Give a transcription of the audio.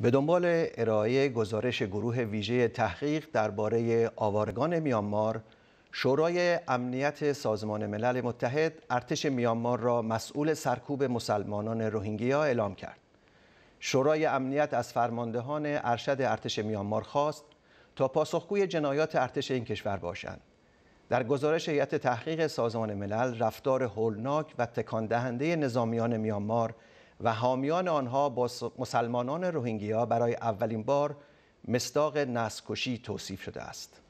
به دنبال ارائه گزارش گروه ویژه تحقیق درباره آوارگان میانمار شورای امنیت سازمان ملل متحد ارتش میانمار را مسئول سرکوب مسلمانان روهینگیا اعلام کرد شورای امنیت از فرماندهان ارشد ارتش میانمار خواست تا پاسخگوی جنایات ارتش این کشور باشند در گزارش هیئت تحقیق سازمان ملل رفتار هولناک و تکان دهنده نظامیان میانمار و حامیان آنها با مسلمانان روهینگیا برای اولین بار مصداق نسکشی توصیف شده است